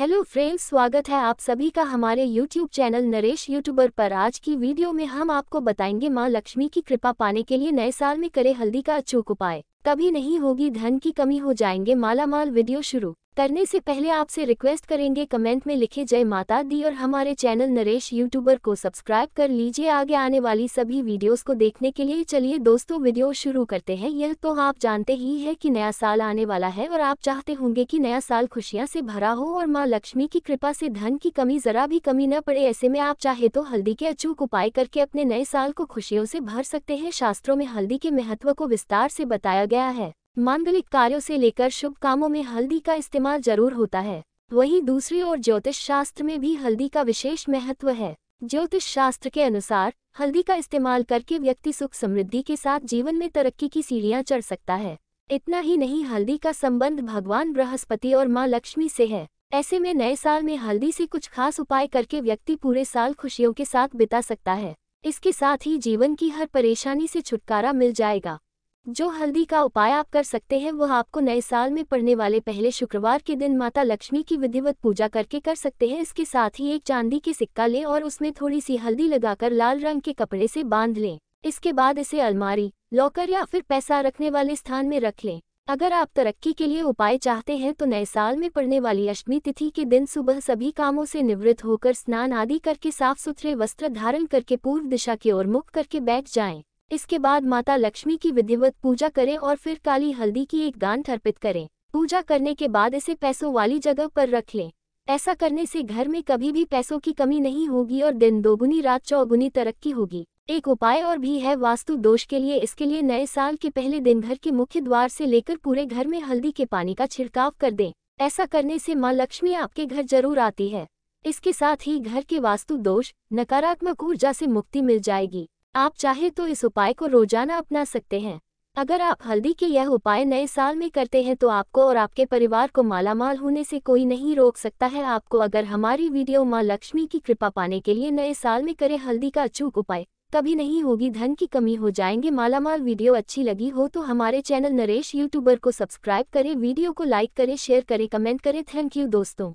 Hello friends स्वागत है आप सभी का हमारे यूट्यूब चैनल नरेश यूट्यूबर पर आज की वीडियो में हम आपको बताएंगे मां लक्ष्मी की कृपा पाने के लिए नए साल में करें हल्दी का अचूक उपाय कभी नहीं होगी धन की कमी हो जाएंगे मालामाल वीडियो शुरू करने से पहले आपसे रिक्वेस्ट करेंगे कमेंट में लिखे जय माता दी और हमारे चैनल नरेश यूट्यूबर को सब्सक्राइब कर लीजिए आगे आने वाली सभी वीडियोस को देखने के लिए चलिए दोस्तों वीडियो शुरू करते हैं यह तो आप जानते ही है कि नया साल आने वाला है और आप चाहते होंगे कि नया साल खुशियां से भरा हो और माँ लक्ष्मी की कृपा से धन की कमी जरा भी कमी न पड़े ऐसे में आप चाहे तो हल्दी के अचूक उपाय करके अपने नए साल को खुशियों से भर सकते हैं शास्त्रों में हल्दी के महत्व को विस्तार से बताया गया है मांगलिक कार्यों से लेकर शुभ कामों में हल्दी का इस्तेमाल जरूर होता है वहीं दूसरी ओर ज्योतिष शास्त्र में भी हल्दी का विशेष महत्व है ज्योतिष शास्त्र के अनुसार हल्दी का इस्तेमाल करके व्यक्ति सुख समृद्धि के साथ जीवन में तरक्की की सीढ़ियां चढ़ सकता है इतना ही नहीं हल्दी का संबंध भगवान बृहस्पति और माँ लक्ष्मी से है ऐसे में नए साल में हल्दी से कुछ खास उपाय करके व्यक्ति पूरे साल खुशियों के साथ बिता सकता है इसके साथ ही जीवन की हर परेशानी से छुटकारा मिल जाएगा जो हल्दी का उपाय आप कर सकते हैं वह आपको नए साल में पड़ने वाले पहले शुक्रवार के दिन माता लक्ष्मी की विधिवत पूजा करके कर सकते हैं इसके साथ ही एक चांदी के सिक्का लें और उसमें थोड़ी सी हल्दी लगाकर लाल रंग के कपड़े से बांध लें इसके बाद इसे अलमारी लॉकर या फिर पैसा रखने वाले स्थान में रख लें अगर आप तरक्की के लिए उपाय चाहते हैं तो नए साल में पड़ने वाली अष्टमी तिथि के दिन सुबह सभी कामों से निवृत्त होकर स्नान आदि करके साफ सुथरे वस्त्र धारण करके पूर्व दिशा की ओर मुख करके बैठ जाएं। इसके बाद माता लक्ष्मी की विधिवत पूजा करें और फिर काली हल्दी की एक गांठ अर्पित करें पूजा करने के बाद इसे पैसों वाली जगह पर रख लें ऐसा करने से घर में कभी भी पैसों की कमी नहीं होगी और दिन दोगुनी रात चौगुनी तरक्की होगी एक उपाय और भी है वास्तु दोष के लिए इसके लिए नए साल के पहले दिन घर के मुख्य द्वार से लेकर पूरे घर में हल्दी के पानी का छिड़काव कर दें ऐसा करने से माँ लक्ष्मी आपके घर जरूर आती है इसके साथ ही घर के वास्तु दोष नकारात्मक ऊर्जा से मुक्ति मिल जाएगी आप चाहे तो इस उपाय को रोजाना अपना सकते हैं अगर आप हल्दी के यह उपाय नए साल में करते हैं तो आपको और आपके परिवार को मालामाल होने से कोई नहीं रोक सकता है आपको अगर हमारी वीडियो माँ लक्ष्मी की कृपा पाने के लिए नए साल में करें हल्दी का अचूक उपाय कभी नहीं होगी धन की कमी हो जाएंगे मालामाल वीडियो अच्छी लगी हो तो हमारे चैनल नरेश यूट्यूबर को सब्सक्राइब करें वीडियो को लाइक करें शेयर करें कमेंट करें थैंक यू दोस्तों